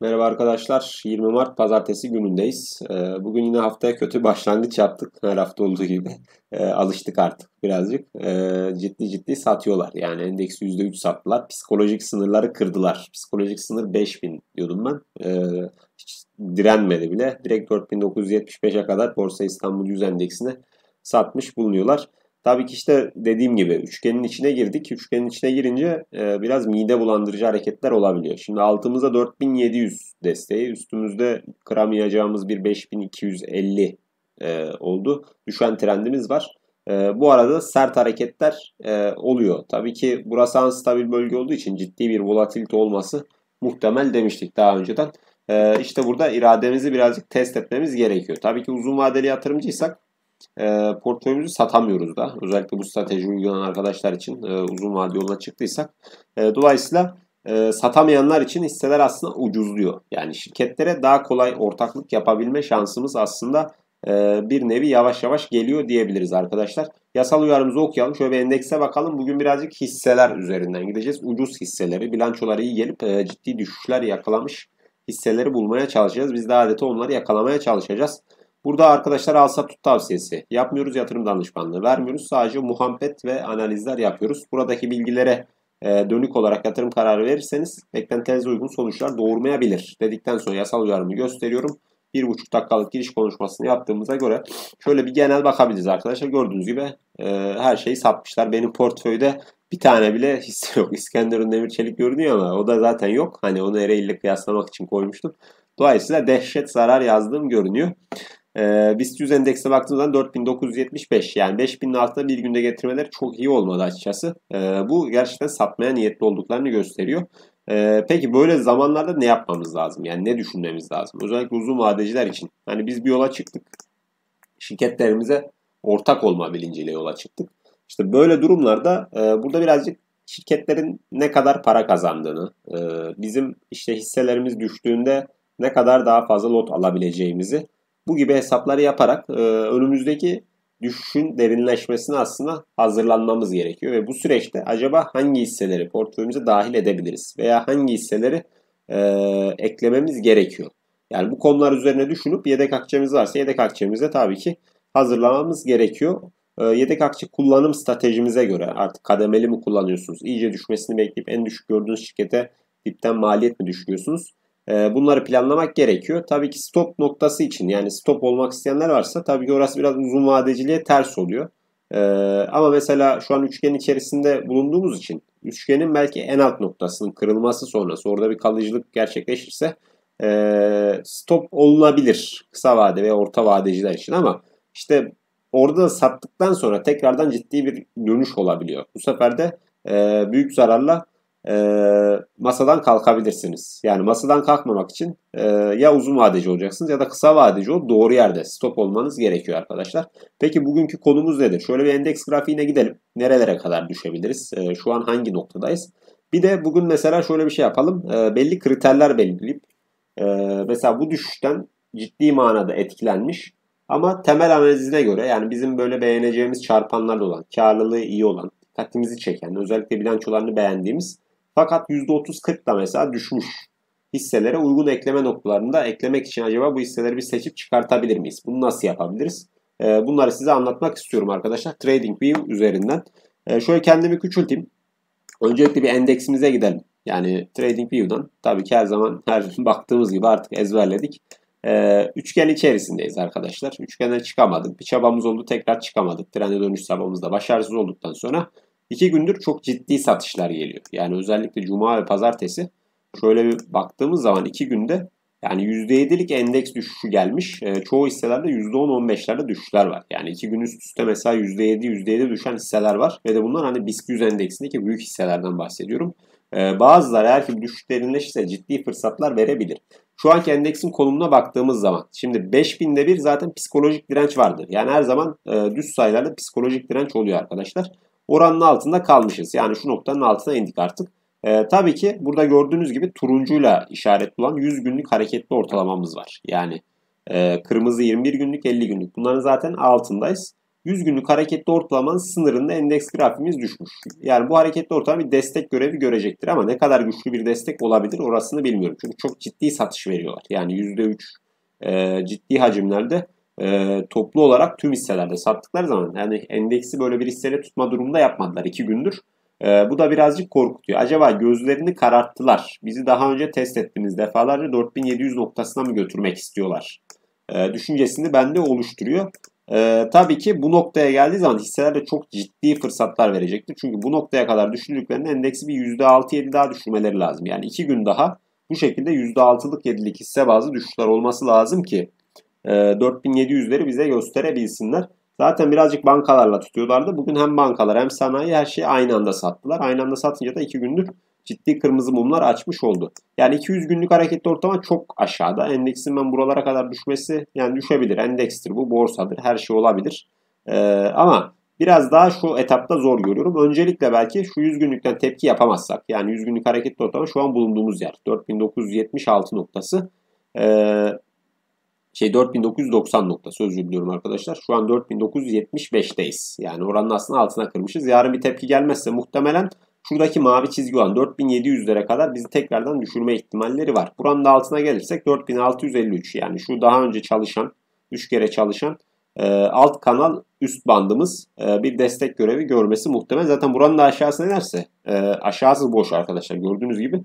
Merhaba arkadaşlar. 20 Mart Pazartesi günündeyiz. Ee, bugün yine haftaya kötü başlangıç yaptık. Her hafta olduğu gibi. Ee, alıştık artık birazcık. Ee, ciddi ciddi satıyorlar. Yani endeksi %3 sattılar. Psikolojik sınırları kırdılar. Psikolojik sınır 5000 diyordum ben. Hiç direnmedi bile. Direkt 4975'e kadar Borsa İstanbul 100 Endeksine satmış bulunuyorlar. Tabii ki işte dediğim gibi üçgenin içine girdik. Üçgenin içine girince e, biraz mide bulandırıcı hareketler olabiliyor. Şimdi altımızda 4700 desteği, üstümüzde kıramayacağımız bir 5250 e, oldu. Düşen trendimiz var. E, bu arada sert hareketler e, oluyor. Tabii ki burası an stabil bölge olduğu için ciddi bir volatilite olması muhtemel demiştik daha önceden. E, işte burada irademizi birazcık test etmemiz gerekiyor. Tabii ki uzun vadeli yatırımcıysak e, portföyümüzü satamıyoruz da. Özellikle bu strateji uygulayan arkadaşlar için e, uzun vade yoluna çıktıysak. E, dolayısıyla e, satamayanlar için hisseler aslında ucuzluyor. Yani şirketlere daha kolay ortaklık yapabilme şansımız aslında e, bir nevi yavaş yavaş geliyor diyebiliriz arkadaşlar. Yasal uyarımızı okuyalım. Şöyle bir endekse bakalım. Bugün birazcık hisseler üzerinden gideceğiz. Ucuz hisseleri, bilançoları iyi gelip e, ciddi düşüşler yakalamış hisseleri bulmaya çalışacağız. Biz de adeta onları yakalamaya çalışacağız. Burada arkadaşlar alsa tut tavsiyesi yapmıyoruz. Yatırım danışmanlığı vermiyoruz. Sadece muhabbet ve analizler yapıyoruz. Buradaki bilgilere e, dönük olarak yatırım kararı verirseniz beklentinize uygun sonuçlar doğurmayabilir. Dedikten sonra yasal uyarımı gösteriyorum. 1,5 dakikalık giriş konuşmasını yaptığımıza göre şöyle bir genel bakabiliriz arkadaşlar. Gördüğünüz gibi e, her şeyi satmışlar. Benim portföyde bir tane bile hisse yok. İskenderun Demir Çelik görünüyor ama o da zaten yok. Hani onu Ereğli'yle kıyaslamak için koymuştum. Dolayısıyla dehşet zarar yazdığım görünüyor. E, BIST 100 endeksine baktığımızda 4975 yani 5000'in altına bir günde getirmeler çok iyi olmadı açıkçası. E, bu gerçekten satmaya niyetli olduklarını gösteriyor. E, peki böyle zamanlarda ne yapmamız lazım? Yani ne düşünmemiz lazım? Özellikle uzun vadeciler için. Hani biz bir yola çıktık. Şirketlerimize ortak olma bilinciyle yola çıktık. İşte böyle durumlarda e, burada birazcık şirketlerin ne kadar para kazandığını, e, bizim işte hisselerimiz düştüğünde ne kadar daha fazla lot alabileceğimizi bu gibi hesapları yaparak e, önümüzdeki düşüşün derinleşmesine aslında hazırlanmamız gerekiyor. Ve bu süreçte acaba hangi hisseleri portföyümüze dahil edebiliriz veya hangi hisseleri e, eklememiz gerekiyor. Yani bu konular üzerine düşünüp yedek akçemiz varsa yedek akçemize tabii ki hazırlamamız gerekiyor. E, yedek akçe kullanım stratejimize göre artık kademeli mi kullanıyorsunuz? İyice düşmesini bekleyip en düşük gördüğünüz şirkete dipten maliyet mi düşürüyorsunuz? Ee, bunları planlamak gerekiyor. Tabii ki stop noktası için yani stop olmak isteyenler varsa tabii ki orası biraz uzun vadeciliğe ters oluyor. Ee, ama mesela şu an üçgen içerisinde bulunduğumuz için üçgenin belki en alt noktasının kırılması sonrası orada bir kalıcılık gerçekleşirse ee, stop olunabilir kısa vade ve orta vadeciler için ama işte orada sattıktan sonra tekrardan ciddi bir dönüş olabiliyor. Bu sefer de büyük zararla e, masadan kalkabilirsiniz. Yani masadan kalkmamak için e, ya uzun vadeci olacaksınız ya da kısa vadeci olup doğru yerde stop olmanız gerekiyor arkadaşlar. Peki bugünkü konumuz nedir? Şöyle bir endeks grafiğine gidelim. Nerelere kadar düşebiliriz? E, şu an hangi noktadayız? Bir de bugün mesela şöyle bir şey yapalım. E, belli kriterler belirleyip e, mesela bu düşüşten ciddi manada etkilenmiş ama temel analizine göre yani bizim böyle beğeneceğimiz çarpanlar olan, karlılığı iyi olan, dikkatimizi çeken, özellikle bilançolarını beğendiğimiz fakat %30-40 da mesela düşmüş. Hisselere uygun ekleme noktalarında eklemek için acaba bu hisseleri bir seçip çıkartabilir miyiz? Bunu nasıl yapabiliriz? Ee, bunları size anlatmak istiyorum arkadaşlar. TradingView üzerinden. Ee, şöyle kendimi küçülteyim. Öncelikle bir endeksimize gidelim. Yani TradingView'dan tabii ki her zaman her baktığımız gibi artık ezberledik. Ee, üçgen içerisindeyiz arkadaşlar. Üçgenden çıkamadık. Bir çabamız oldu tekrar çıkamadık. Trende dönüş çabamız da başarısız olduktan sonra İki gündür çok ciddi satışlar geliyor. Yani özellikle cuma ve pazartesi şöyle bir baktığımız zaman iki günde yani %7'lik endeks düşüşü gelmiş. E, çoğu hisselerde %10-15'lerde düşüşler var. Yani iki gün üst üste mesela %7, %7 düşen hisseler var. Ve de bunlar hani BIST 100 endeksindeki büyük hisselerden bahsediyorum. E, bazıları eğer ki düşüş derinleşirse ciddi fırsatlar verebilir. Şu anki endeksin konumuna baktığımız zaman şimdi 5000'de bir zaten psikolojik direnç vardır. Yani her zaman e, düz sayılarda psikolojik direnç oluyor arkadaşlar oranın altında kalmışız. Yani şu noktanın altına indik artık. E, tabii ki burada gördüğünüz gibi turuncuyla işaret bulan 100 günlük hareketli ortalamamız var. Yani e, kırmızı 21 günlük 50 günlük bunların zaten altındayız. 100 günlük hareketli ortalamanın sınırında endeks grafiğimiz düşmüş. Yani bu hareketli ortalama bir destek görevi görecektir ama ne kadar güçlü bir destek olabilir orasını bilmiyorum. Çünkü çok ciddi satış veriyorlar. Yani %3 e, ciddi hacimlerde e, toplu olarak tüm hisselerde sattıkları zaman yani endeksi böyle bir hisseli tutma durumunda yapmadılar iki gündür. E, bu da birazcık korkutuyor. Acaba gözlerini kararttılar. Bizi daha önce test ettiğiniz defalarca 4700 noktasına mı götürmek istiyorlar? E, düşüncesini bende oluşturuyor. E, tabii ki bu noktaya geldiği zaman hisselerde çok ciddi fırsatlar verecektir. Çünkü bu noktaya kadar düşündüklerinde endeksi bir %6-7 daha düşürmeleri lazım. Yani iki gün daha bu şekilde %6'lık 7'lik hisse bazı düşüşler olması lazım ki 4700'leri ee, bize gösterebilsinler. Zaten birazcık bankalarla tutuyorlardı. Bugün hem bankalar hem sanayi her şeyi aynı anda sattılar. Aynı anda satınca da 2 gündür ciddi kırmızı mumlar açmış oldu. Yani 200 günlük hareketli ortama çok aşağıda. Endeksin ben buralara kadar düşmesi yani düşebilir. Endekstir bu borsadır her şey olabilir. Ee, ama biraz daha şu etapta zor görüyorum. Öncelikle belki şu 100 günlükten tepki yapamazsak yani 100 günlük hareketli ortama şu an bulunduğumuz yer 4976 noktası. Ee, şey 4990 noktası özür diliyorum arkadaşlar. Şu an 4975'teyiz. Yani oranın aslında altına kırmışız. Yarın bir tepki gelmezse muhtemelen şuradaki mavi çizgi olan 4700'lere kadar bizi tekrardan düşürme ihtimalleri var. Buranın da altına gelirsek 4653 yani şu daha önce çalışan 3 kere çalışan e, alt kanal üst bandımız e, bir destek görevi görmesi muhtemel. Zaten buranın da aşağısına inerse aşağısı e, boş arkadaşlar gördüğünüz gibi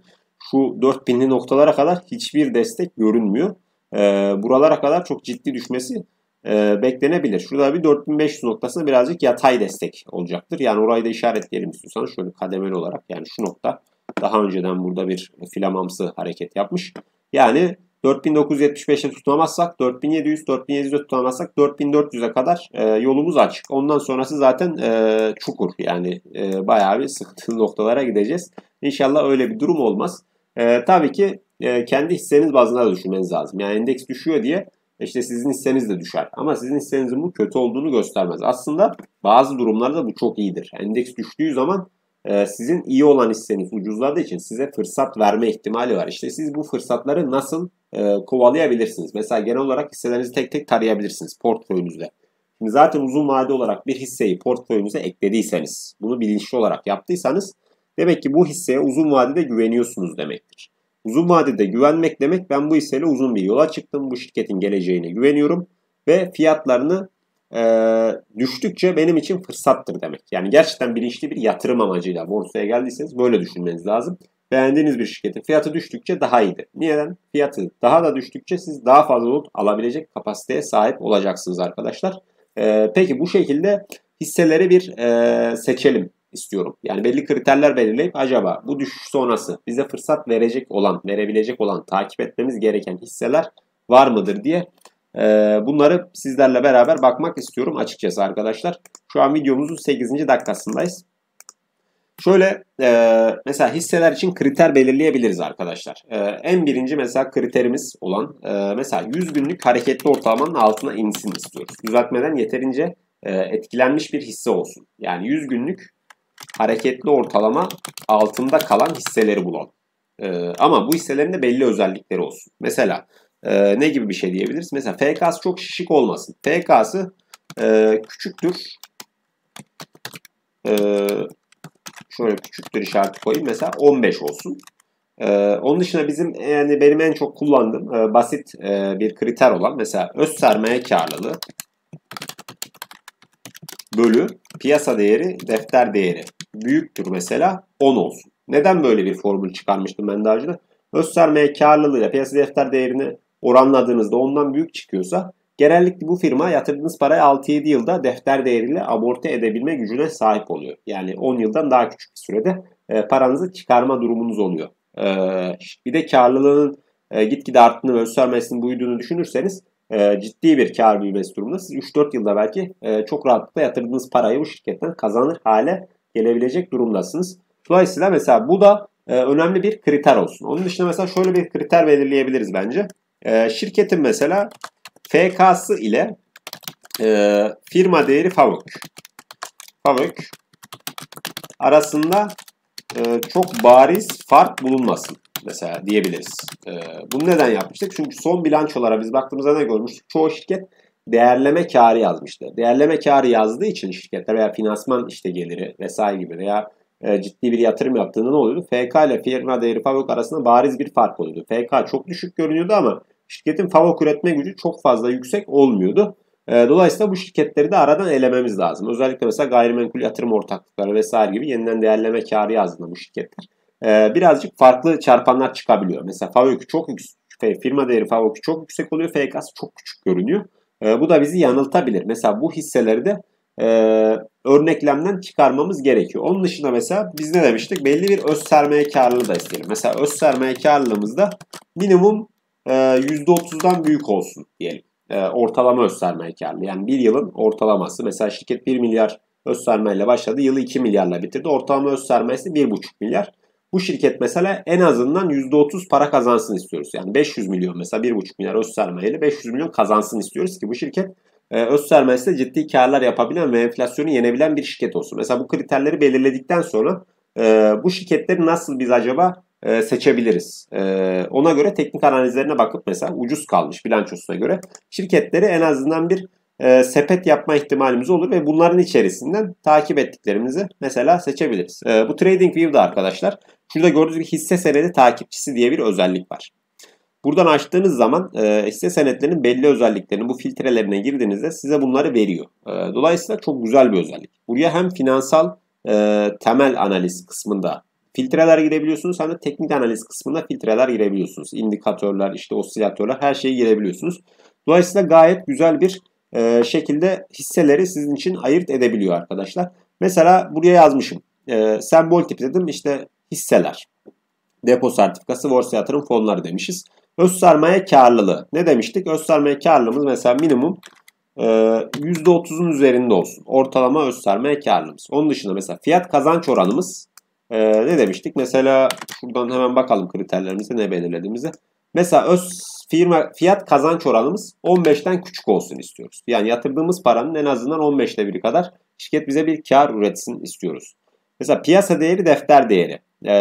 şu 4000'li noktalara kadar hiçbir destek görünmüyor e, buralara kadar çok ciddi düşmesi e, beklenebilir. Şurada bir 4500 noktasında birazcık yatay destek olacaktır. Yani orayı da işaretleyelim istiyorsanız şöyle kademeli olarak yani şu nokta daha önceden burada bir filamamsı hareket yapmış. Yani 4975'e tutamazsak 4700, 4700'e tutamazsak 4400'e kadar e, yolumuz açık. Ondan sonrası zaten e, çukur yani e, bayağı bir sıkıntılı noktalara gideceğiz. İnşallah öyle bir durum olmaz. E, tabii ki ee, kendi hisseniz bazında da düşünmeniz lazım. Yani endeks düşüyor diye e, işte sizin hisseniz de düşer. Ama sizin hissenizin bu kötü olduğunu göstermez. Aslında bazı durumlarda bu çok iyidir. Endeks düştüğü zaman e, sizin iyi olan hisseniz ucuzladığı için size fırsat verme ihtimali var. İşte siz bu fırsatları nasıl e, kovalayabilirsiniz? Mesela genel olarak hisselerinizi tek tek tarayabilirsiniz portföyünüzde. Şimdi zaten uzun vade olarak bir hisseyi portföyünüze eklediyseniz, bunu bilinçli olarak yaptıysanız demek ki bu hisseye uzun vadede güveniyorsunuz demektir. Uzun vadede güvenmek demek ben bu hisseyle uzun bir yola çıktım. Bu şirketin geleceğine güveniyorum ve fiyatlarını e, düştükçe benim için fırsattır demek. Yani gerçekten bilinçli bir yatırım amacıyla borsaya geldiyseniz böyle düşünmeniz lazım. Beğendiğiniz bir şirketin fiyatı düştükçe daha iyidir. Neden? Fiyatı daha da düştükçe siz daha fazla not alabilecek kapasiteye sahip olacaksınız arkadaşlar. E, peki bu şekilde hisseleri bir e, seçelim istiyorum. Yani belli kriterler belirleyip acaba bu düşüş sonrası bize fırsat verecek olan, verebilecek olan, takip etmemiz gereken hisseler var mıdır diye e, bunları sizlerle beraber bakmak istiyorum açıkçası arkadaşlar. Şu an videomuzun 8. dakikasındayız. Şöyle e, mesela hisseler için kriter belirleyebiliriz arkadaşlar. E, en birinci mesela kriterimiz olan e, mesela 100 günlük hareketli ortalamanın altına insin istiyoruz. Düzeltmeden yeterince e, etkilenmiş bir hisse olsun. Yani 100 günlük hareketli ortalama altında kalan hisseleri bulalım. E, ama bu hisselerin de belli özellikleri olsun. Mesela e, ne gibi bir şey diyebiliriz? Mesela FK'sı çok şişik olmasın. FK'sı e, küçüktür. E, şöyle küçüktür işareti koyayım. Mesela 15 olsun. Ee, onun dışında bizim yani benim en çok kullandığım e, basit e, bir kriter olan mesela öz sermaye karlılığı bölü piyasa değeri defter değeri büyüktür mesela 10 olsun. Neden böyle bir formül çıkarmıştım ben daha önce de? Östermeye karlılığıyla piyasa defter değerini oranladığınızda ondan büyük çıkıyorsa genellikle bu firma yatırdığınız parayı 6-7 yılda defter değeriyle amorti edebilme gücüne sahip oluyor. Yani 10 yıldan daha küçük bir sürede e, paranızı çıkarma durumunuz oluyor. E, bir de karlılığının e, gitgide arttığını ve östermesinin büyüdüğünü düşünürseniz e, ciddi bir kar büyümesi durumunda siz 3-4 yılda belki e, çok rahatlıkla yatırdığınız parayı bu şirketten kazanır hale gelebilecek durumdasınız. Dolayısıyla mesela bu da e, önemli bir kriter olsun. Onun dışında mesela şöyle bir kriter belirleyebiliriz bence. E, şirketin mesela FK'sı ile e, firma değeri favuk favuk arasında e, çok bariz fark bulunmasın mesela diyebiliriz. E, bunu neden yapmıştık? Çünkü son bilançolara biz baktığımızda ne görmüştük? Çoğu şirket değerleme karı yazmıştı. Değerleme karı yazdığı için şirketler veya finansman işte geliri vesaire gibi veya e, ciddi bir yatırım yaptığında ne oluyordu? FK ile firma değeri Favok arasında bariz bir fark oluyordu. FK çok düşük görünüyordu ama şirketin Favok üretme gücü çok fazla yüksek olmuyordu. E, dolayısıyla bu şirketleri de aradan elememiz lazım. Özellikle mesela gayrimenkul yatırım ortaklıkları vesaire gibi yeniden değerleme karı yazdığında bu şirketler ee, birazcık farklı çarpanlar çıkabiliyor. Mesela FAO çok yüksek, firma değeri FAO çok yüksek oluyor, FK'sı çok küçük görünüyor. Ee, bu da bizi yanıltabilir. Mesela bu hisseleri de e, örneklemden çıkarmamız gerekiyor. Onun dışında mesela biz ne demiştik? Belli bir öz sermaye karlılığı da isteyelim. Mesela öz sermaye karlılığımızda minimum e, %30'dan büyük olsun diyelim. E, ortalama öz sermaye karlılığı. Yani bir yılın ortalaması. Mesela şirket 1 milyar öz sermaye başladı. Yılı 2 milyarla bitirdi. Ortalama öz sermayesi 1,5 milyar. Bu şirket mesela en azından %30 para kazansın istiyoruz. Yani 500 milyon mesela 1,5 milyar öz sermayeli 500 milyon kazansın istiyoruz ki bu şirket e, öz sermayesiyle ciddi karlar yapabilen ve enflasyonu yenebilen bir şirket olsun. Mesela bu kriterleri belirledikten sonra e, bu şirketleri nasıl biz acaba e, seçebiliriz. Ona göre teknik analizlerine bakıp mesela ucuz kalmış bilançosuna göre şirketleri en azından bir sepet yapma ihtimalimiz olur ve bunların içerisinden takip ettiklerimizi mesela seçebiliriz. Bu trading TradingView'da arkadaşlar Şurada gördüğünüz gibi hisse senedi takipçisi diye bir özellik var. Buradan açtığınız zaman e, hisse senetlerinin belli özelliklerini bu filtrelerine girdiğinizde size bunları veriyor. E, dolayısıyla çok güzel bir özellik. Buraya hem finansal e, temel analiz kısmında filtreler girebiliyorsunuz hem de teknik analiz kısmında filtreler girebiliyorsunuz. İndikatörler, işte osilatörler her şeyi girebiliyorsunuz. Dolayısıyla gayet güzel bir şekilde hisseleri sizin için ayırt edebiliyor arkadaşlar. Mesela buraya yazmışım. sembol tip dedim işte hisseler. Depo sertifikası, borsa yatırım fonları demişiz. Öz sermaye karlılığı. Ne demiştik? Öz sermaye karlılığımız mesela minimum %30'un e, üzerinde olsun. Ortalama öz sermaye karlılığımız. Onun dışında mesela fiyat kazanç oranımız e, ne demiştik? Mesela şuradan hemen bakalım kriterlerimize ne belirlediğimizi. Mesela öz firma fiyat kazanç oranımız 15'ten küçük olsun istiyoruz. Yani yatırdığımız paranın en azından 15'te biri kadar şirket bize bir kar üretsin istiyoruz. Mesela piyasa değeri defter değeri e,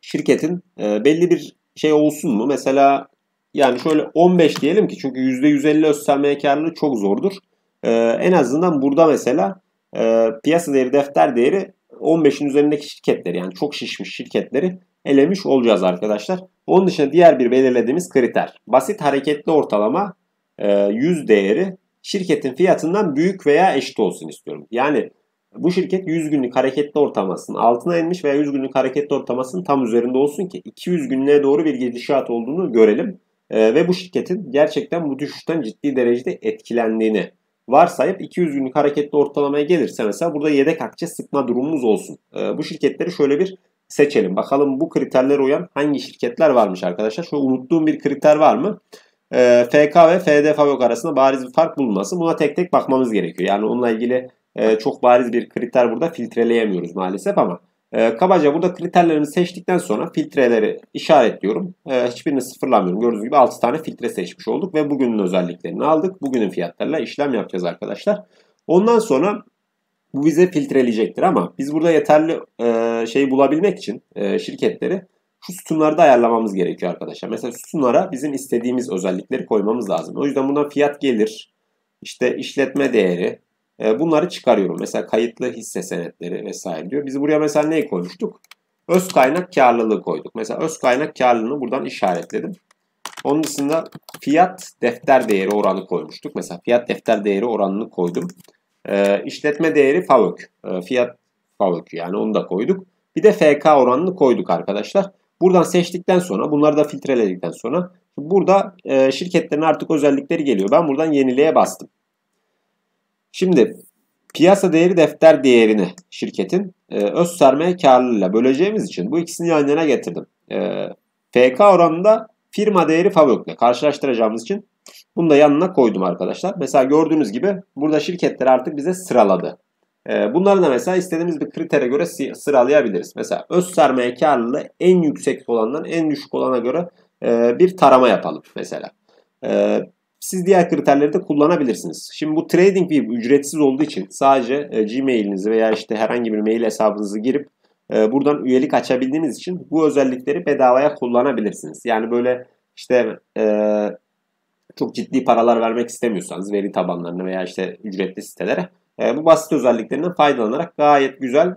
şirketin e, belli bir şey olsun mu? Mesela yani şöyle 15 diyelim ki çünkü %150 öz sermaye karlılığı çok zordur. E, en azından burada mesela e, piyasa değeri defter değeri 15'in üzerindeki şirketleri yani çok şişmiş şirketleri elemiş olacağız arkadaşlar. Onun dışında diğer bir belirlediğimiz kriter. Basit hareketli ortalama e, yüz değeri şirketin fiyatından büyük veya eşit olsun istiyorum. Yani bu şirket 100 günlük hareketli ortalamasının altına inmiş veya 100 günlük hareketli ortalamasının tam üzerinde olsun ki 200 günlüğe doğru bir gidişat olduğunu görelim. Ee, ve bu şirketin gerçekten bu düşüşten ciddi derecede etkilendiğini varsayıp 200 günlük hareketli ortalamaya gelirse mesela burada yedek akçe sıkma durumumuz olsun. Ee, bu şirketleri şöyle bir seçelim. Bakalım bu kriterlere uyan hangi şirketler varmış arkadaşlar. Şu unuttuğum bir kriter var mı? E, ee, FK ve FD Favok arasında bariz bir fark bulunması. Buna tek tek bakmamız gerekiyor. Yani onunla ilgili e, çok bariz bir kriter burada filtreleyemiyoruz maalesef ama e, kabaca burada kriterlerimi seçtikten sonra filtreleri işaretliyorum. E, hiçbirini sıfırlamıyorum. Gördüğünüz gibi 6 tane filtre seçmiş olduk ve bugünün özelliklerini aldık. Bugünün fiyatlarıyla işlem yapacağız arkadaşlar. Ondan sonra bu bize filtreleyecektir ama biz burada yeterli e, şeyi bulabilmek için e, şirketleri şu sütunları da ayarlamamız gerekiyor arkadaşlar. Mesela sütunlara bizim istediğimiz özellikleri koymamız lazım. O yüzden bundan fiyat gelir, işte işletme değeri, e, bunları çıkarıyorum. Mesela kayıtlı hisse senetleri vesaire diyor. Biz buraya mesela neyi koymuştuk? Öz kaynak karlılığı koyduk. Mesela öz kaynak karlılığını buradan işaretledim. Onun dışında fiyat defter değeri oranı koymuştuk. Mesela fiyat defter değeri oranını koydum. E, işletme değeri FAVÖK. E, fiyat FAVÖK yani onu da koyduk. Bir de FK oranını koyduk arkadaşlar. Buradan seçtikten sonra bunları da filtreledikten sonra burada e, şirketlerin artık özellikleri geliyor. Ben buradan yeniliğe bastım. Şimdi piyasa değeri defter değerini şirketin e, öz sermaye karlılığıyla böleceğimiz için bu ikisini yan yana getirdim. E, FK oranında firma değeri fabrikle karşılaştıracağımız için bunu da yanına koydum arkadaşlar. Mesela gördüğünüz gibi burada şirketler artık bize sıraladı. E, bunları da mesela istediğimiz bir kritere göre sıralayabiliriz. Mesela öz sermaye karlılığı en yüksek olandan en düşük olana göre e, bir tarama yapalım mesela. E, siz diğer kriterleri de kullanabilirsiniz. Şimdi bu trading bir ücretsiz olduğu için sadece e, Gmail'inizi veya işte herhangi bir mail hesabınızı girip e, buradan üyelik açabildiğiniz için bu özellikleri bedavaya kullanabilirsiniz. Yani böyle işte e, çok ciddi paralar vermek istemiyorsanız veri tabanlarını veya işte ücretli sitelere e, bu basit özelliklerinden faydalanarak gayet güzel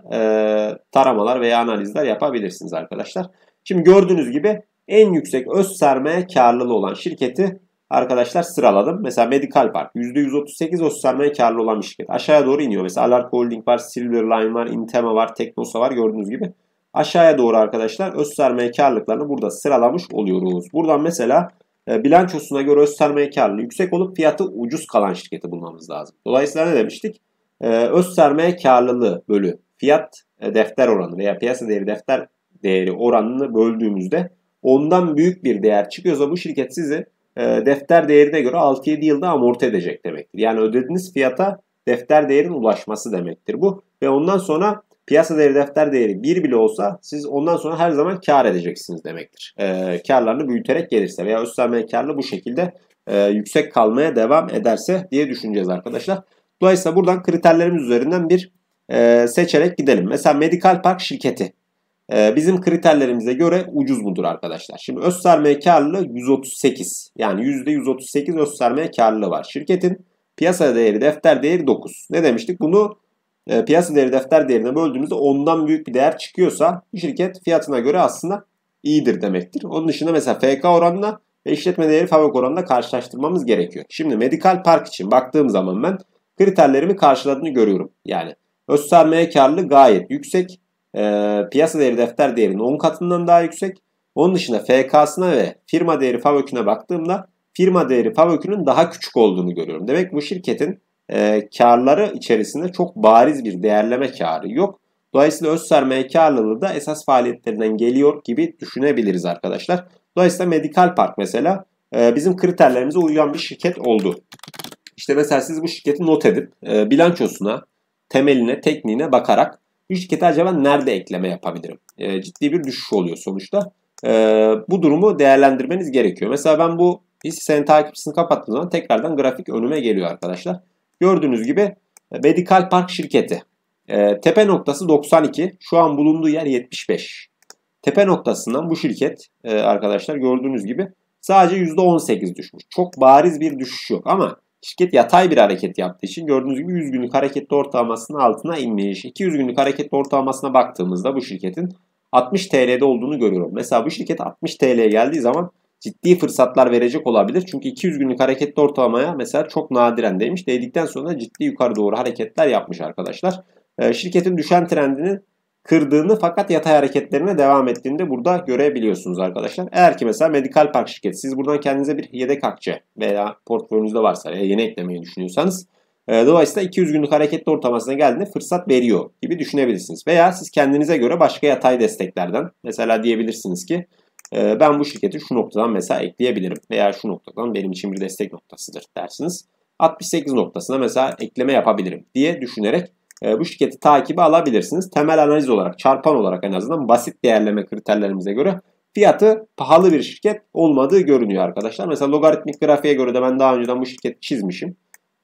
taramalar veya analizler yapabilirsiniz arkadaşlar. Şimdi gördüğünüz gibi en yüksek öz sermaye karlılığı olan şirketi arkadaşlar sıraladım. Mesela Medical Park %138 o sermaye karlı olan bir şirket. Aşağıya doğru iniyor. Mesela Alarko Holding var, Silverline var, Intema var, Teknosa var gördüğünüz gibi. Aşağıya doğru arkadaşlar öz sermaye karlılıklarını burada sıralamış oluyoruz. Buradan mesela e, bilançosuna göre öz sermaye karlılığı yüksek olup fiyatı ucuz kalan şirketi bulmamız lazım. Dolayısıyla ne demiştik? E, öz sermaye karlılığı bölü fiyat e, defter oranı veya piyasa değeri defter değeri oranını böldüğümüzde ondan büyük bir değer çıkıyorsa bu şirket sizi ee, defter değerine göre 6-7 yılda amorti edecek demektir. Yani ödediğiniz fiyata defter değerin ulaşması demektir bu. Ve ondan sonra piyasa değeri defter değeri 1 bile olsa siz ondan sonra her zaman kar edeceksiniz demektir. E, ee, karlarını büyüterek gelirse veya üstlenme karlı bu şekilde e, yüksek kalmaya devam ederse diye düşüneceğiz arkadaşlar. Dolayısıyla buradan kriterlerimiz üzerinden bir e, seçerek gidelim. Mesela Medical Park şirketi ee, bizim kriterlerimize göre ucuz mudur arkadaşlar? Şimdi öz sermaye karlılığı 138. Yani %138 öz sermaye karlılığı var. Şirketin piyasa değeri defter değeri 9. Ne demiştik? Bunu e, piyasa değeri defter değerine böldüğümüzde ondan büyük bir değer çıkıyorsa şirket fiyatına göre aslında iyidir demektir. Onun dışında mesela FK oranla ve işletme değeri FAVÖK oranla karşılaştırmamız gerekiyor. Şimdi Medical Park için baktığım zaman ben kriterlerimi karşıladığını görüyorum. Yani öz sermaye karlılığı gayet yüksek e, piyasa değeri defter değerinin 10 katından daha yüksek. Onun dışında FK'sına ve firma değeri FAVÖK'üne baktığımda firma değeri FAVÖK'ünün daha küçük olduğunu görüyorum. Demek bu şirketin e, karları içerisinde çok bariz bir değerleme karı yok. Dolayısıyla öz sermaye karlılığı da esas faaliyetlerinden geliyor gibi düşünebiliriz arkadaşlar. Dolayısıyla Medical Park mesela e, bizim kriterlerimize uyan bir şirket oldu. İşte mesela siz bu şirketi not edip e, bilançosuna, temeline, tekniğine bakarak şirkete acaba nerede ekleme yapabilirim? E, ciddi bir düşüş oluyor sonuçta. E, bu durumu değerlendirmeniz gerekiyor. Mesela ben bu hisse senedi takipçisini kapattığım zaman tekrardan grafik önüme geliyor arkadaşlar. Gördüğünüz gibi e, Medical Park şirketi. E, tepe noktası 92. Şu an bulunduğu yer 75. Tepe noktasından bu şirket e, arkadaşlar gördüğünüz gibi sadece %18 düşmüş. Çok bariz bir düşüş yok ama Şirket yatay bir hareket yaptığı için gördüğünüz gibi 100 günlük hareketli ortalamasının altına inmiş. 200 günlük hareketli ortalamasına baktığımızda bu şirketin 60 TL'de olduğunu görüyorum. Mesela bu şirket 60 TL'ye geldiği zaman ciddi fırsatlar verecek olabilir. Çünkü 200 günlük hareketli ortalamaya mesela çok nadiren değmiş. Değdikten sonra ciddi yukarı doğru hareketler yapmış arkadaşlar. Ee, şirketin düşen trendinin kırdığını fakat yatay hareketlerine devam ettiğini de burada görebiliyorsunuz arkadaşlar. Eğer ki mesela Medical Park şirket, siz buradan kendinize bir yedek akçe veya portföyünüzde varsa veya yeni eklemeyi düşünüyorsanız e, Dolayısıyla 200 günlük hareketli ortamasına geldiğinde fırsat veriyor gibi düşünebilirsiniz. Veya siz kendinize göre başka yatay desteklerden mesela diyebilirsiniz ki e, ben bu şirketi şu noktadan mesela ekleyebilirim veya şu noktadan benim için bir destek noktasıdır dersiniz. 68 noktasına mesela ekleme yapabilirim diye düşünerek ee, bu şirketi takibi alabilirsiniz. Temel analiz olarak, çarpan olarak en azından basit değerleme kriterlerimize göre fiyatı pahalı bir şirket olmadığı görünüyor arkadaşlar. Mesela logaritmik grafiğe göre de ben daha önceden bu şirketi çizmişim.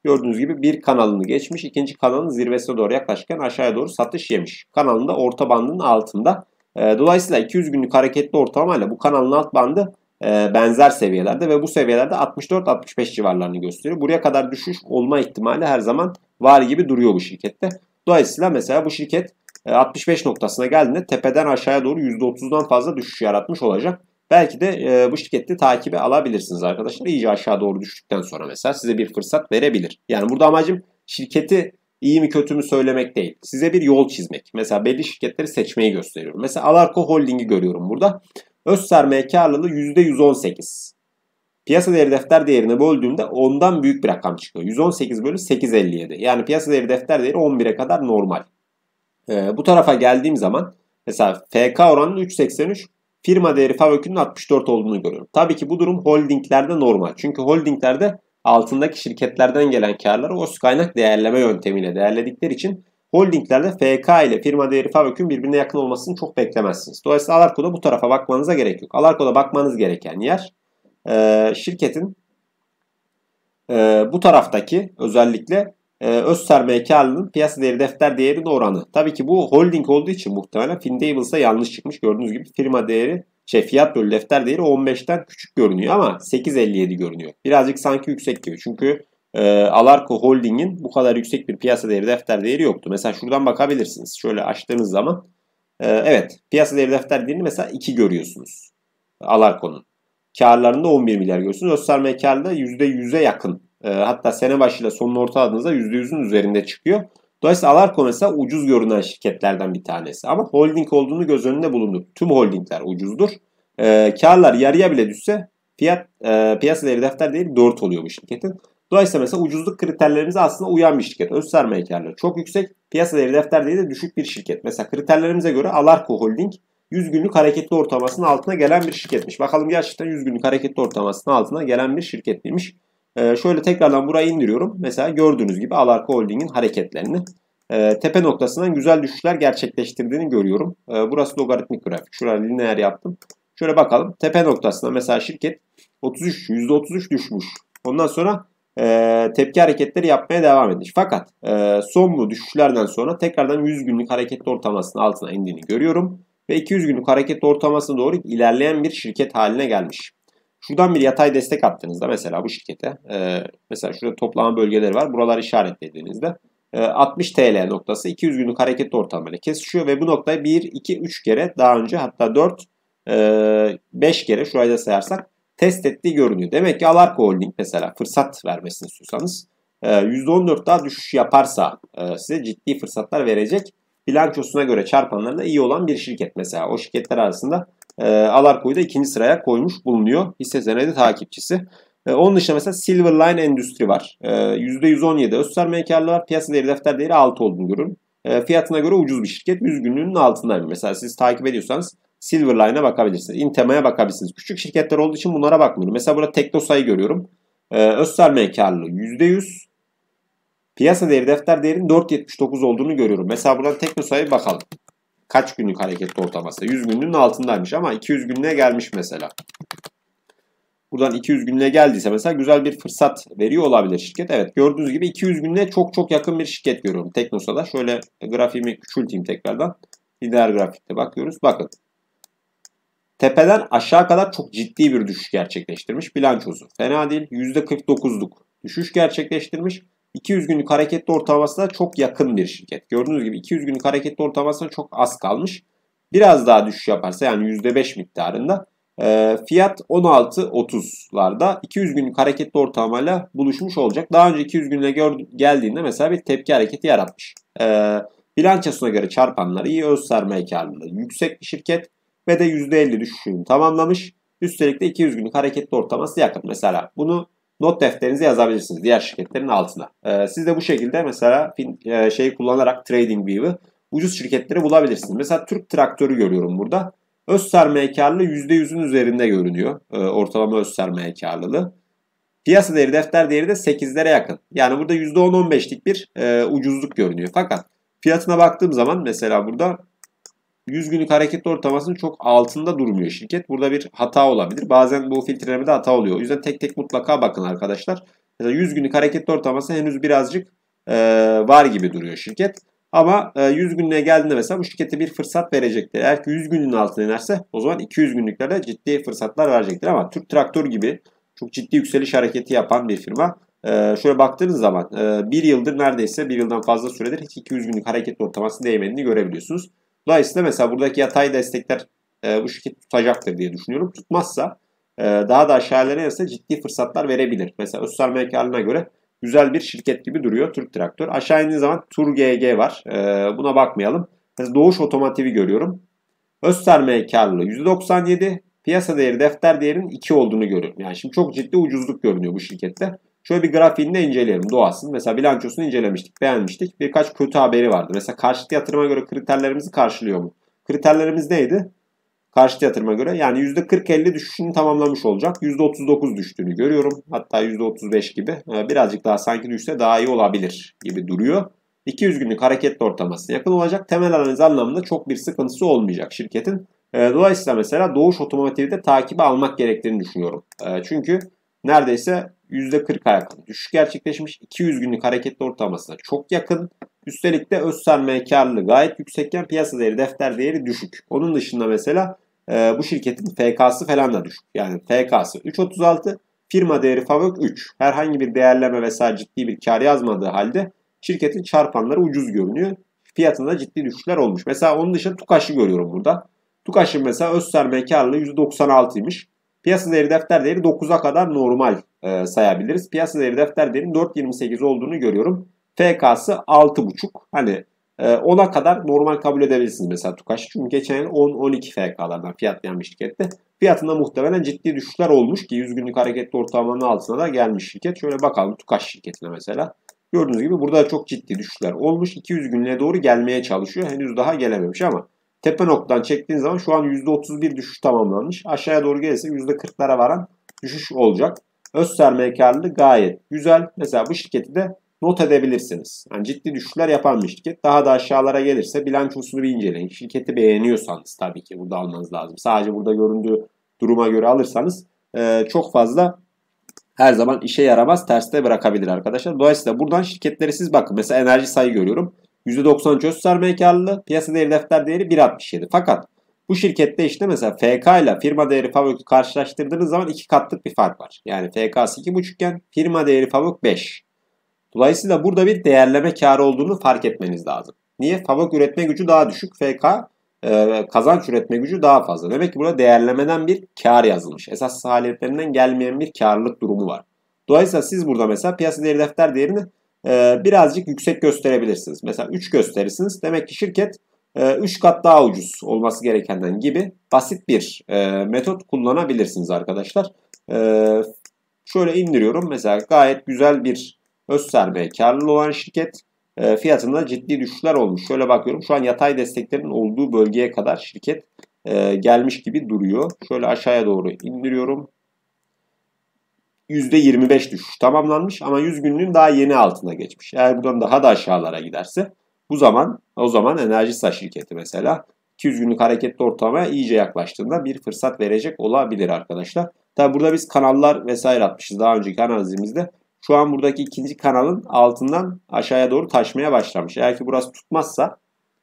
Gördüğünüz gibi bir kanalını geçmiş, ikinci kanalın zirvesine doğru yaklaşırken aşağıya doğru satış yemiş. Kanalında orta bandının altında. Ee, dolayısıyla 200 günlük hareketli ortalamayla bu kanalın alt bandı e, benzer seviyelerde ve bu seviyelerde 64-65 civarlarını gösteriyor. Buraya kadar düşüş olma ihtimali her zaman var gibi duruyor bu şirkette. Dolayısıyla mesela bu şirket 65 e, noktasına geldiğinde tepeden aşağıya doğru %30'dan fazla düşüş yaratmış olacak. Belki de e, bu şirkette takibi alabilirsiniz arkadaşlar. İyice aşağı doğru düştükten sonra mesela size bir fırsat verebilir. Yani burada amacım şirketi iyi mi kötü mü söylemek değil. Size bir yol çizmek. Mesela belli şirketleri seçmeyi gösteriyorum. Mesela Alarko Holding'i görüyorum burada. Öz sermaye karlılığı %118. Piyasa değeri defter değerine böldüğümde ondan büyük bir rakam çıkıyor. 118 bölü 857. Yani piyasa değeri defter değeri 11'e kadar normal. Ee, bu tarafa geldiğim zaman mesela FK oranının 3.83 firma değeri FAVÖK'ünün 64 olduğunu görüyorum. Tabii ki bu durum holdinglerde normal. Çünkü holdinglerde altındaki şirketlerden gelen karları o kaynak değerleme yöntemiyle değerledikleri için holdinglerde FK ile firma değeri FAVÖK'ün birbirine yakın olmasını çok beklemezsiniz. Dolayısıyla Alarko'da bu tarafa bakmanıza gerek yok. Alarko'da bakmanız gereken yer e, şirketin e, bu taraftaki özellikle e, öz sermaye karlılığının piyasa değeri defter değerine oranı. Tabii ki bu holding olduğu için muhtemelen Findables'a yanlış çıkmış. Gördüğünüz gibi firma değeri şey fiyat bölü defter değeri 15'ten küçük görünüyor ama 8.57 görünüyor. Birazcık sanki yüksek gibi. Çünkü e, Alarko Holding'in bu kadar yüksek bir piyasa değeri defter değeri yoktu. Mesela şuradan bakabilirsiniz. Şöyle açtığınız zaman e, evet piyasa değeri defter değerini mesela 2 görüyorsunuz. Alarko'nun karlarında 11 milyar görüyorsunuz. Österme karı da %100'e yakın. E, hatta sene başıyla sonunu ortaladığınızda %100'ün üzerinde çıkıyor. Dolayısıyla Alarko mesela ucuz görünen şirketlerden bir tanesi. Ama holding olduğunu göz önünde bulundur. Tüm holdingler ucuzdur. E, karlar yarıya bile düşse fiyat e, piyasa değeri defter değeri 4 oluyor bu şirketin. Dolayısıyla mesela ucuzluk kriterlerimize aslında uyan bir şirket. Öz sermaye karları çok yüksek. Piyasa değeri defter değeri de düşük bir şirket. Mesela kriterlerimize göre Alarko Holding 100 günlük hareketli ortalamasının altına gelen bir şirketmiş. Bakalım gerçekten 100 günlük hareketli ortalamasının altına gelen bir şirket miymiş? Ee, şöyle tekrardan buraya indiriyorum. Mesela gördüğünüz gibi Alarko Holding'in hareketlerini e, tepe noktasından güzel düşüşler gerçekleştirdiğini görüyorum. E, burası logaritmik grafik. Şuraya lineer yaptım. Şöyle bakalım. Tepe noktasına mesela şirket 33 %33 düşmüş. Ondan sonra e, tepki hareketleri yapmaya devam etmiş. Fakat e, son bu düşüşlerden sonra tekrardan 100 günlük hareketli ortalamasının altına indiğini görüyorum ve 200 günlük hareket ortalamasına doğru ilerleyen bir şirket haline gelmiş. Şuradan bir yatay destek attığınızda mesela bu şirkete e, mesela şurada toplama bölgeleri var. Buraları işaretlediğinizde e, 60 TL noktası 200 günlük hareket ortalamayla kesişiyor ve bu noktayı 1, 2, 3 kere daha önce hatta 4, e, 5 kere şurayı da sayarsak test ettiği görünüyor. Demek ki Alarko Holding mesela fırsat vermesini istiyorsanız %14 e, daha düşüş yaparsa e, size ciddi fırsatlar verecek bilançosuna göre çarpanları da iyi olan bir şirket mesela. O şirketler arasında e, Alarko'yu da ikinci sıraya koymuş bulunuyor. Hisse senedi takipçisi. E, onun dışında mesela Silverline Endüstri var. E, %117 öz sermaye karlı var. Piyasa değeri defter değeri 6 olduğunu görün. E, fiyatına göre ucuz bir şirket. 100 günlüğünün altındaymış. Mesela siz takip ediyorsanız Silverline'a bakabilirsiniz. Intema'ya bakabilirsiniz. Küçük şirketler olduğu için bunlara bakmıyorum. Mesela burada Teknosa'yı görüyorum. E, öz sermaye karlı %100. Piyasa değeri defter değerinin 4.79 olduğunu görüyorum. Mesela buradan Teknosa'ya bakalım. Kaç günlük hareketli ortalaması? 100 günlüğün altındaymış ama 200 günlüğe gelmiş mesela. Buradan 200 günlüğe geldiyse mesela güzel bir fırsat veriyor olabilir şirket. Evet gördüğünüz gibi 200 günlüğe çok çok yakın bir şirket görüyorum Teknosa'da. Şöyle grafiğimi küçülteyim tekrardan. İdeal grafikte bakıyoruz. Bakın Tepeden aşağı kadar çok ciddi bir düşüş gerçekleştirmiş bilançosu. Fena değil %49'luk düşüş gerçekleştirmiş. 200 günlük hareketli ortalamasına çok yakın bir şirket. Gördüğünüz gibi 200 günlük hareketli ortalamasına çok az kalmış. Biraz daha düşüş yaparsa yani %5 miktarında e, fiyat 16.30'larda 200 günlük hareketli ortalamayla buluşmuş olacak. Daha önce 200 gününe geldiğinde mesela bir tepki hareketi yaratmış. E, bilançosuna göre çarpanlar iyi öz sermaye karlılığı yüksek bir şirket ve de %50 düşüşünü tamamlamış. Üstelik de 200 günlük hareketli ortalaması yakın. Mesela bunu not defterinize yazabilirsiniz diğer şirketlerin altına. E, siz de bu şekilde mesela fin, e, şey kullanarak TradingView'ı ucuz şirketleri bulabilirsiniz. Mesela Türk Traktörü görüyorum burada. Öz sermaye karlılığı %100'ün üzerinde görünüyor. E, ortalama öz sermaye karlılığı. Piyasa değeri defter değeri de 8'lere yakın. Yani burada %10-15'lik bir e, ucuzluk görünüyor. Fakat fiyatına baktığım zaman mesela burada 100 günlük hareketli ortalamasının çok altında durmuyor şirket. Burada bir hata olabilir. Bazen bu filtrelemede hata oluyor. O yüzden tek tek mutlaka bakın arkadaşlar. Mesela 100 günlük hareketli ortalaması henüz birazcık e, var gibi duruyor şirket. Ama e, 100 günlüğe geldiğinde mesela bu şirkete bir fırsat verecektir. Eğer ki 100 günün altına inerse o zaman 200 günlüklerde ciddi fırsatlar verecektir. Ama Türk Traktör gibi çok ciddi yükseliş hareketi yapan bir firma. E, şöyle baktığınız zaman e, bir yıldır neredeyse bir yıldan fazla süredir hiç 200 günlük hareketli ortalamasını değmediğini görebiliyorsunuz. Dolayısıyla mesela buradaki yatay destekler e, bu şirket tutacaktır diye düşünüyorum. Tutmazsa e, daha da aşağılara inerse ciddi fırsatlar verebilir. Mesela Özsar Mekanı'na göre güzel bir şirket gibi duruyor Türk Traktör. Aşağı indiği zaman Tur GG var. E, buna bakmayalım. Mesela Doğuş Otomotiv'i görüyorum. Özserme karlılığı %97, piyasa değeri defter değerinin 2 olduğunu görüyorum. Yani şimdi çok ciddi ucuzluk görünüyor bu şirkette. Şöyle bir grafiğini de inceleyelim doğasını. Mesela bilançosunu incelemiştik, beğenmiştik. Birkaç kötü haberi vardı. Mesela karşıt yatırıma göre kriterlerimizi karşılıyor mu? Kriterlerimiz neydi? Karşıt yatırıma göre yani %40-50 düşüşünü tamamlamış olacak. %39 düştüğünü görüyorum. Hatta %35 gibi. Ee, birazcık daha sanki düşse daha iyi olabilir gibi duruyor. 200 günlük hareketli ortalamasına yakın olacak. Temel analiz anlamında çok bir sıkıntısı olmayacak şirketin. Ee, dolayısıyla mesela Doğuş Otomotiv'de takibi almak gerektiğini düşünüyorum. Ee, çünkü neredeyse %40 yakın düşük gerçekleşmiş. 200 günlük hareketli ortalamasına çok yakın. Üstelik de öz sermaye karlılığı gayet yüksekken piyasa değeri defter değeri düşük. Onun dışında mesela e, bu şirketin FK'sı falan da düşük. Yani FK'sı 3.36 firma değeri FAVÖK 3. Herhangi bir değerleme vesaire ciddi bir kar yazmadığı halde şirketin çarpanları ucuz görünüyor. Fiyatında ciddi düşüşler olmuş. Mesela onun dışında TUKAŞ'ı görüyorum burada. TUKAŞ'ın mesela öz sermaye karlılığı %96'ymış. Piyasa değeri defter değeri 9'a kadar normal e, sayabiliriz. Piyasa değeri defter değerinin 4.28 olduğunu görüyorum. FK'sı 6.5. Hani e, 10'a kadar normal kabul edebilirsiniz mesela Tukaş. Çünkü geçen yıl 10-12 FK'lardan fiyatlayan bir şirkette. Fiyatında muhtemelen ciddi düşüşler olmuş ki 100 günlük hareketli ortalamanın altına da gelmiş şirket. Şöyle bakalım Tukaş şirketine mesela. Gördüğünüz gibi burada çok ciddi düşüşler olmuş. 200 günlüğe doğru gelmeye çalışıyor. Henüz daha gelememiş ama tepe noktadan çektiğin zaman şu an %31 düşüş tamamlanmış. Aşağıya doğru gelirse %40'lara varan düşüş olacak. Öz sermaye karlılığı gayet güzel. Mesela bu şirketi de not edebilirsiniz. Yani ciddi düşüşler yapan bir şirket. Daha da aşağılara gelirse bilançosunu bir inceleyin. Şirketi beğeniyorsanız tabii ki burada almanız lazım. Sadece burada göründüğü duruma göre alırsanız e, çok fazla her zaman işe yaramaz terste bırakabilir arkadaşlar. Dolayısıyla buradan şirketlere siz bakın. Mesela enerji sayı görüyorum. %93 öz sermaye karlılığı, piyasa değeri defter değeri 1.67. Fakat bu şirkette işte mesela FK ile firma değeri Favök karşılaştırdığınız zaman iki katlık bir fark var. Yani FK'sı 2.5 iken firma değeri Favök 5. Dolayısıyla burada bir değerleme karı olduğunu fark etmeniz lazım. Niye? Favök üretme gücü daha düşük. FK e, kazanç üretme gücü daha fazla. Demek ki burada değerlemeden bir kar yazılmış. Esas haliyetlerinden gelmeyen bir karlılık durumu var. Dolayısıyla siz burada mesela piyasa değeri defter değerini ee, birazcık yüksek gösterebilirsiniz. Mesela 3 gösterirsiniz. Demek ki şirket 3 e, kat daha ucuz olması gerekenden gibi basit bir e, metot kullanabilirsiniz arkadaşlar. E, şöyle indiriyorum. Mesela gayet güzel bir öz sermaye karlı olan şirket e, fiyatında ciddi düşüşler olmuş. Şöyle bakıyorum şu an yatay desteklerin olduğu bölgeye kadar şirket gelmiş gibi duruyor. Şöyle aşağıya doğru indiriyorum. %25 düşüş tamamlanmış ama 100 günlüğün daha yeni altına geçmiş. Eğer buradan daha da aşağılara giderse bu zaman o zaman Enerjisa şirketi mesela 200 günlük hareketli ortama iyice yaklaştığında bir fırsat verecek olabilir arkadaşlar. Tabi burada biz kanallar vesaire atmışız daha önceki analizimizde. Şu an buradaki ikinci kanalın altından aşağıya doğru taşmaya başlamış. Eğer ki burası tutmazsa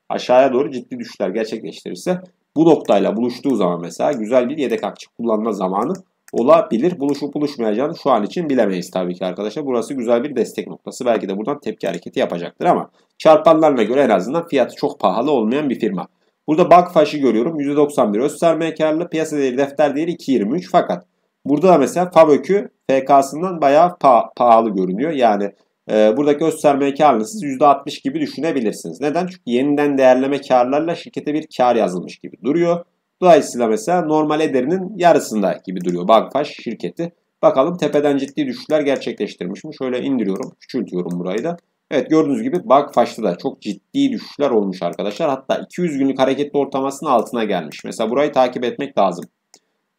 aşağıya doğru ciddi düşüşler gerçekleştirirse bu noktayla buluştuğu zaman mesela güzel bir yedek akçe kullanma zamanı olabilir. Buluşup buluşmayacağını şu an için bilemeyiz tabii ki arkadaşlar. Burası güzel bir destek noktası. Belki de buradan tepki hareketi yapacaktır ama çarpanlarına göre en azından fiyatı çok pahalı olmayan bir firma. Burada Bakfaş'ı görüyorum. %91 öz sermaye karlı. Piyasa değeri defter değeri 2.23 fakat burada da mesela Favök'ü FK'sından bayağı pa pahalı görünüyor. Yani e, buradaki öz sermaye karlılığını siz %60 gibi düşünebilirsiniz. Neden? Çünkü yeniden değerleme karlarla şirkete bir kar yazılmış gibi duruyor. Dolayısıyla mesela normal ederinin yarısında gibi duruyor Bankfaş şirketi. Bakalım tepeden ciddi düşüşler gerçekleştirmiş mi? Şöyle indiriyorum, küçültüyorum burayı da. Evet gördüğünüz gibi Bankfaş'ta da çok ciddi düşüşler olmuş arkadaşlar. Hatta 200 günlük hareketli ortamasının altına gelmiş. Mesela burayı takip etmek lazım.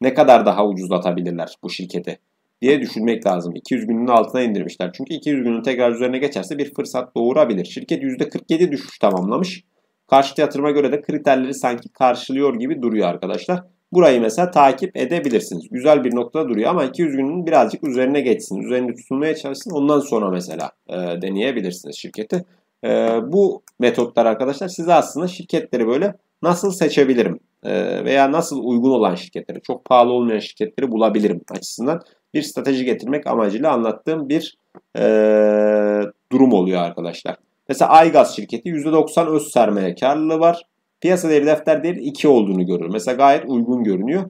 Ne kadar daha ucuzlatabilirler bu şirketi diye düşünmek lazım. 200 günün altına indirmişler. Çünkü 200 günün tekrar üzerine geçerse bir fırsat doğurabilir. Şirket %47 düşüş tamamlamış. Karşıt yatırıma göre de kriterleri sanki karşılıyor gibi duruyor arkadaşlar. Burayı mesela takip edebilirsiniz. Güzel bir noktada duruyor ama 200 günün birazcık üzerine geçsin. Üzerinde tutunmaya çalışsın. Ondan sonra mesela e, deneyebilirsiniz şirketi. E, bu metotlar arkadaşlar size aslında şirketleri böyle nasıl seçebilirim e, veya nasıl uygun olan şirketleri, çok pahalı olmayan şirketleri bulabilirim açısından bir strateji getirmek amacıyla anlattığım bir e, durum oluyor arkadaşlar. Mesela Aygaz şirketi %90 öz sermaye karlılığı var. Piyasa değeri defter değeri 2 olduğunu görüyorum. Mesela gayet uygun görünüyor.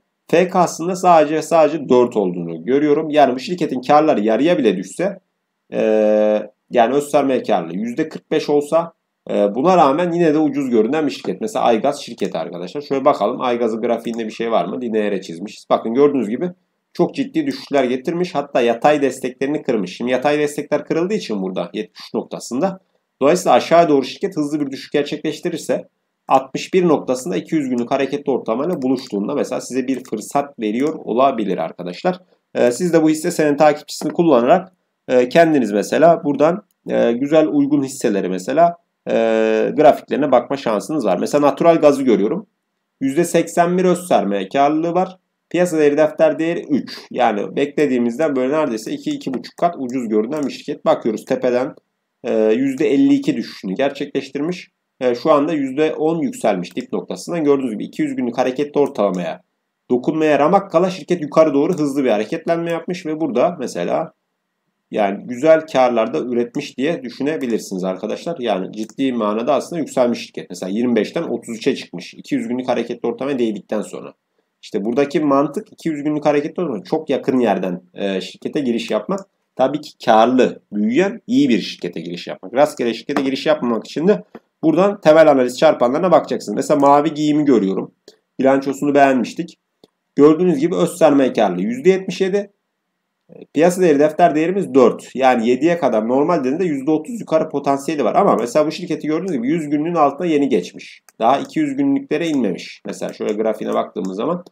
aslında sadece sadece 4 olduğunu görüyorum. Yani bu şirketin karları yarıya bile düşse e, yani öz sermaye karlılığı %45 olsa e, buna rağmen yine de ucuz görünen bir şirket. Mesela Aygaz şirketi arkadaşlar. Şöyle bakalım Aygaz'ın grafiğinde bir şey var mı? Lineere çizmişiz. Bakın gördüğünüz gibi çok ciddi düşüşler getirmiş. Hatta yatay desteklerini kırmış. Şimdi yatay destekler kırıldığı için burada 73 noktasında Dolayısıyla aşağı doğru şirket hızlı bir düşüş gerçekleştirirse 61 noktasında 200 günlük hareketli ortalamayla buluştuğunda mesela size bir fırsat veriyor olabilir arkadaşlar. Ee, siz de bu hisse senin takipçisini kullanarak e, kendiniz mesela buradan e, güzel uygun hisseleri mesela e, grafiklerine bakma şansınız var. Mesela natural gazı görüyorum. %81 öz sermaye karlılığı var. Piyasa değeri defter değeri 3. Yani beklediğimizden böyle neredeyse 2-2,5 kat ucuz görünen bir şirket. Bakıyoruz tepeden %52 ee, düşüşünü gerçekleştirmiş. Ee, şu anda %10 yükselmiş dip noktasından. Gördüğünüz gibi 200 günlük hareketli ortalamaya dokunmaya ramak kala şirket yukarı doğru hızlı bir hareketlenme yapmış ve burada mesela yani güzel karlarda üretmiş diye düşünebilirsiniz arkadaşlar. Yani ciddi manada aslında yükselmiş şirket. Mesela 25'ten 33'e çıkmış. 200 günlük hareketli ortama değdikten sonra. İşte buradaki mantık 200 günlük hareketli ortama çok yakın yerden e, şirkete giriş yapmak tabii ki karlı, büyüyen iyi bir şirkete giriş yapmak. Rastgele şirkete giriş yapmamak için de buradan temel analiz çarpanlarına bakacaksınız. Mesela mavi giyimi görüyorum. Bilançosunu beğenmiştik. Gördüğünüz gibi öz sermaye karlı %77. Piyasa değeri defter değerimiz 4. Yani 7'ye kadar normal dediğinde %30 yukarı potansiyeli var. Ama mesela bu şirketi gördüğünüz gibi 100 günlüğün altına yeni geçmiş. Daha 200 günlüklere inmemiş. Mesela şöyle grafiğine baktığımız zaman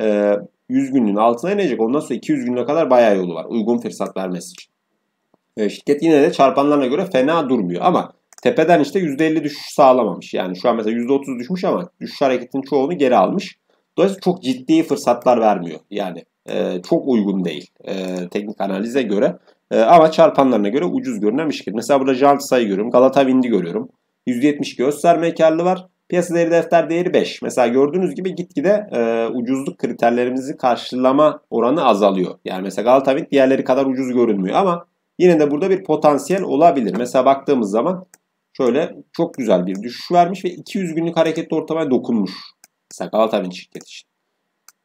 e, 100 günlüğün altına inecek. Ondan sonra 200 gününe kadar bayağı yolu var. Uygun fırsat vermesi için. E, şirket yine de çarpanlarına göre fena durmuyor ama tepeden işte %50 düşüş sağlamamış. Yani şu an mesela %30 düşmüş ama düşüş hareketinin çoğunu geri almış. Dolayısıyla çok ciddi fırsatlar vermiyor. Yani e, çok uygun değil e, teknik analize göre. E, ama çarpanlarına göre ucuz görünen bir şirket. Mesela burada Jantsa'yı görüyorum. Galata Wind'i görüyorum. %70 gösterme karlı var. Piyasa değeri defter değeri 5. Mesela gördüğünüz gibi gitgide e, ucuzluk kriterlerimizi karşılama oranı azalıyor. Yani mesela Galatasaray diğerleri kadar ucuz görünmüyor ama yine de burada bir potansiyel olabilir. Mesela baktığımız zaman şöyle çok güzel bir düşüş vermiş ve 200 günlük hareketli ortamaya dokunmuş. Mesela Galatasaray şirketi için.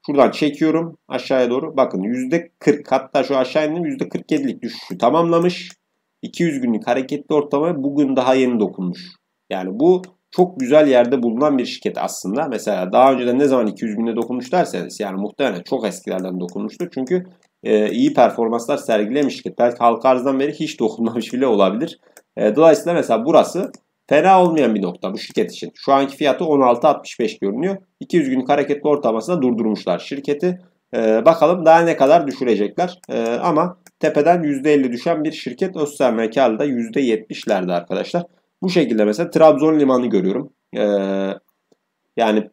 Şuradan çekiyorum aşağıya doğru. Bakın %40 hatta şu aşağı indim %47'lik düşüşü tamamlamış. 200 günlük hareketli ortama bugün daha yeni dokunmuş. Yani bu çok güzel yerde bulunan bir şirket aslında. Mesela daha önce de ne zaman 200 bine dokunmuş derseniz yani muhtemelen çok eskilerden dokunmuştur. Çünkü e, iyi performanslar sergilemiş şirket. Belki halka arzdan beri hiç dokunmamış bile olabilir. E, dolayısıyla mesela burası fena olmayan bir nokta bu şirket için. Şu anki fiyatı 16.65 görünüyor. 200 günlük hareketli ortalamasına durdurmuşlar şirketi. E, bakalım daha ne kadar düşürecekler. E, ama tepeden %50 düşen bir şirket öz sermaye karı da %70'lerde arkadaşlar. Bu şekilde mesela Trabzon Limanı görüyorum. Ee, yani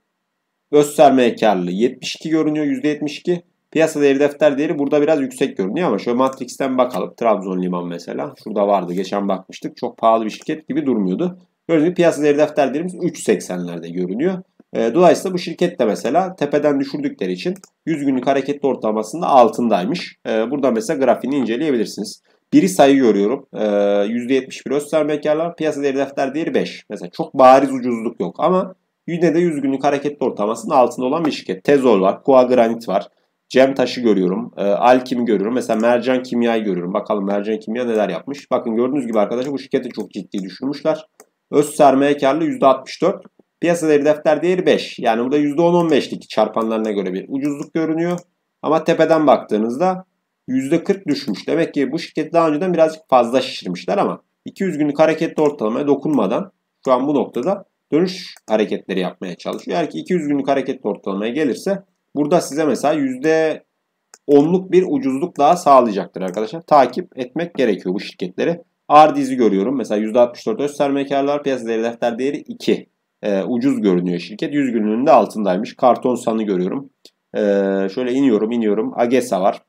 göstermeye karlı 72 görünüyor %72. Piyasada ev defter değeri burada biraz yüksek görünüyor ama şöyle Matrix'ten bakalım. Trabzon Liman mesela şurada vardı geçen bakmıştık. Çok pahalı bir şirket gibi durmuyordu. Gördüğünüz piyasada ev defter değerimiz 3.80'lerde görünüyor. E, dolayısıyla bu şirket de mesela tepeden düşürdükleri için 100 günlük hareketli ortalamasında altındaymış. E, burada mesela grafiğini inceleyebilirsiniz. Biri sayı görüyorum. Ee, %71 Öster bekarlar. Piyasada defter değeri 5. Mesela çok bariz ucuzluk yok ama yine de 100 günlük hareketli ortalamasının altında olan bir şirket. Tezol var. Kua Granit var. Cem Taş'ı görüyorum. E, Alkim'i görüyorum. Mesela Mercan Kimya'yı görüyorum. Bakalım Mercan Kimya neler yapmış. Bakın gördüğünüz gibi arkadaşlar bu şirketi çok ciddi düşürmüşler. Öz sermaye karlı %64. Piyasa değeri defter değeri 5. Yani bu da %10-15'lik çarpanlarına göre bir ucuzluk görünüyor. Ama tepeden baktığınızda %40 düşmüş. Demek ki bu şirket daha önceden birazcık fazla şişirmişler ama 200 günlük hareketli ortalamaya dokunmadan şu an bu noktada dönüş hareketleri yapmaya çalışıyor. Eğer ki 200 günlük hareketli ortalamaya gelirse burada size mesela %10'luk bir ucuzluk daha sağlayacaktır arkadaşlar. Takip etmek gerekiyor bu şirketleri. Ardiz'i görüyorum. Mesela %64 gösterme karlar piyasa değeri defter değeri 2. Ee, ucuz görünüyor şirket. 100 günlüğünün de altındaymış. Karton sanı görüyorum. Ee, şöyle iniyorum iniyorum. Agesa var.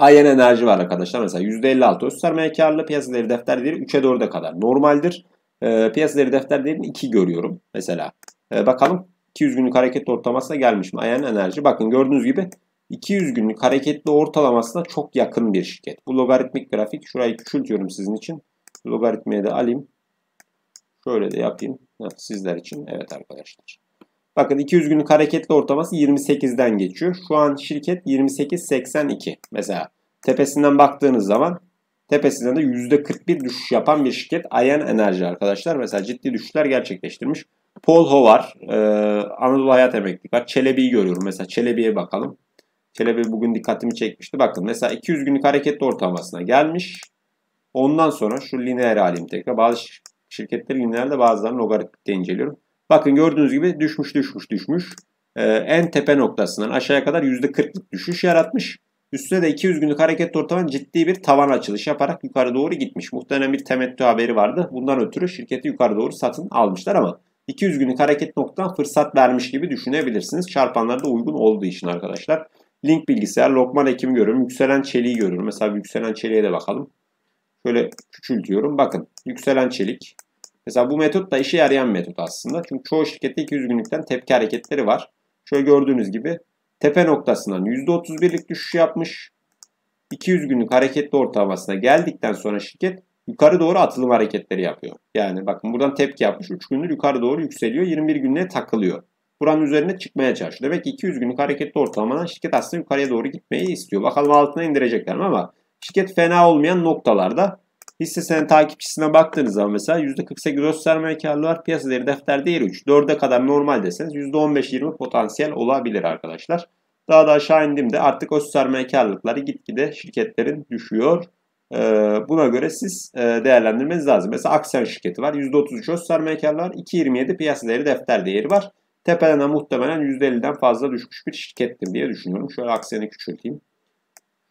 AYN enerji var arkadaşlar. Mesela %56 öz sermaye karlı. piyasaları değeri defter değeri 3'e 4'e kadar normaldir. E, ee, piyasa değeri defter değerini 2 görüyorum. Mesela e, bakalım 200 günlük hareketli ortalamasına gelmiş mi? AYN enerji. Bakın gördüğünüz gibi 200 günlük hareketli ortalamasına çok yakın bir şirket. Bu logaritmik grafik. Şurayı küçültüyorum sizin için. logaritmeye de alayım. Şöyle de yapayım. Sizler için. Evet arkadaşlar. Bakın 200 günlük hareketli ortalaması 28'den geçiyor. Şu an şirket 28.82 mesela. Tepesinden baktığınız zaman tepesinden de %41 düşüş yapan bir şirket Ayen Enerji arkadaşlar. Mesela ciddi düşüşler gerçekleştirmiş. Polho var. Ee, Anadolu Hayat Emeklilik var. Çelebi'yi görüyorum. Mesela Çelebi'ye bakalım. Çelebi bugün dikkatimi çekmişti. Bakın mesela 200 günlük hareketli ortalamasına gelmiş. Ondan sonra şu lineer alayım tekrar. Bazı şirketler lineerde bazılarını logaritmikte inceliyorum. Bakın gördüğünüz gibi düşmüş düşmüş düşmüş. Ee, en tepe noktasından aşağıya kadar %40'lık düşüş yaratmış. Üstüne de 200 günlük hareket ortamın ciddi bir tavan açılış yaparak yukarı doğru gitmiş. Muhtemelen bir temettü haberi vardı. Bundan ötürü şirketi yukarı doğru satın almışlar ama 200 günlük hareket noktadan fırsat vermiş gibi düşünebilirsiniz. Çarpanlar da uygun olduğu için arkadaşlar. Link bilgisayar, Lokman Ekim görüyorum. Yükselen çeliği görüyorum. Mesela yükselen çeliğe de bakalım. Şöyle küçültüyorum. Bakın yükselen çelik Mesela bu metot da işe yarayan metot aslında. Çünkü çoğu şirkette 200 günlükten tepki hareketleri var. Şöyle gördüğünüz gibi tepe noktasından %31'lik düşüş yapmış. 200 günlük hareketli ortalamasına geldikten sonra şirket yukarı doğru atılım hareketleri yapıyor. Yani bakın buradan tepki yapmış. 3 gündür yukarı doğru yükseliyor. 21 günlüğe takılıyor. Buranın üzerine çıkmaya çalışıyor. Demek ki 200 günlük hareketli ortalamadan şirket aslında yukarıya doğru gitmeyi istiyor. Bakalım altına indirecekler mi ama şirket fena olmayan noktalarda Hisse senedi takipçisine baktığınız zaman mesela %48 gross sermaye karlı var. Piyasa değeri defter değeri 3. 4'e kadar normal deseniz %15-20 potansiyel olabilir arkadaşlar. Daha da aşağı indiğimde artık öz sermaye karlılıkları gitgide şirketlerin düşüyor. Ee, buna göre siz e, değerlendirmeniz lazım. Mesela Aksen şirketi var. %33 öz sermaye karlı var. 2.27 piyasa değeri defter değeri var. Tepeden de muhtemelen %50'den fazla düşmüş bir şirkettir diye düşünüyorum. Şöyle Aksen'i küçülteyim.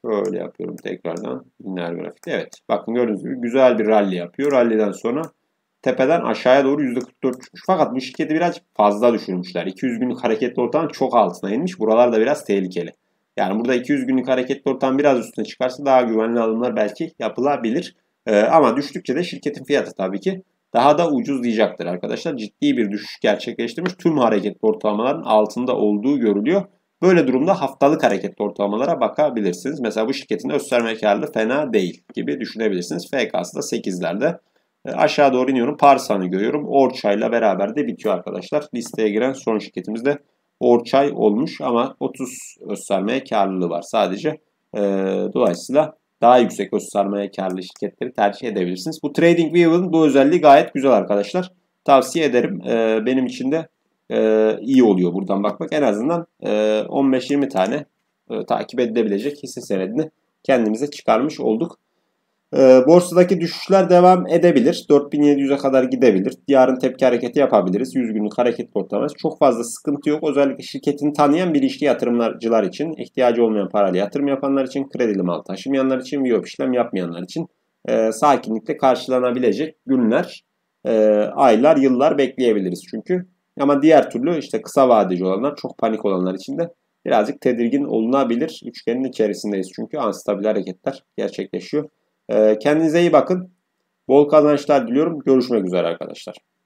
Şöyle yapıyorum tekrardan iner grafikte. Evet bakın gördüğünüz gibi güzel bir rally yapıyor. Rally'den sonra tepeden aşağıya doğru %44 çıkmış. Fakat bu şirketi biraz fazla düşürmüşler. 200 günlük hareketli ortağın çok altına inmiş. Buralar da biraz tehlikeli. Yani burada 200 günlük hareketli ortağın biraz üstüne çıkarsa daha güvenli alımlar belki yapılabilir. Ee, ama düştükçe de şirketin fiyatı tabii ki daha da ucuz diyecektir arkadaşlar. Ciddi bir düşüş gerçekleştirmiş. Tüm hareketli ortalamaların altında olduğu görülüyor. Böyle durumda haftalık hareketli ortalamalara bakabilirsiniz. Mesela bu şirketin öz sermaye karlılığı fena değil gibi düşünebilirsiniz. FK'sı da 8'lerde. E, aşağı doğru iniyorum. Parsan'ı görüyorum. Orçay'la beraber de bitiyor arkadaşlar. Listeye giren son şirketimiz de Orçay olmuş ama 30 öz sermaye karlılığı var sadece. E, dolayısıyla daha yüksek öz sermaye karlı şirketleri tercih edebilirsiniz. Bu Trading View'ın bu özelliği gayet güzel arkadaşlar. Tavsiye ederim. E, benim için de e, iyi oluyor buradan bakmak. En azından e, 15-20 tane e, takip edilebilecek hisse senedini kendimize çıkarmış olduk. E, borsadaki düşüşler devam edebilir. 4700'e kadar gidebilir. Yarın tepki hareketi yapabiliriz. 100 günlük hareket ortalaması. Çok fazla sıkıntı yok. Özellikle şirketini tanıyan bilinçli yatırımcılar için, ihtiyacı olmayan parayla yatırım yapanlar için, kredili mal taşımayanlar için, viyop işlem yapmayanlar için e, sakinlikle karşılanabilecek günler, e, aylar, yıllar bekleyebiliriz. Çünkü ama diğer türlü işte kısa vadeci olanlar, çok panik olanlar için de birazcık tedirgin olunabilir. Üçgenin içerisindeyiz çünkü anstabil hareketler gerçekleşiyor. Ee, kendinize iyi bakın. Bol kazançlar diliyorum. Görüşmek üzere arkadaşlar.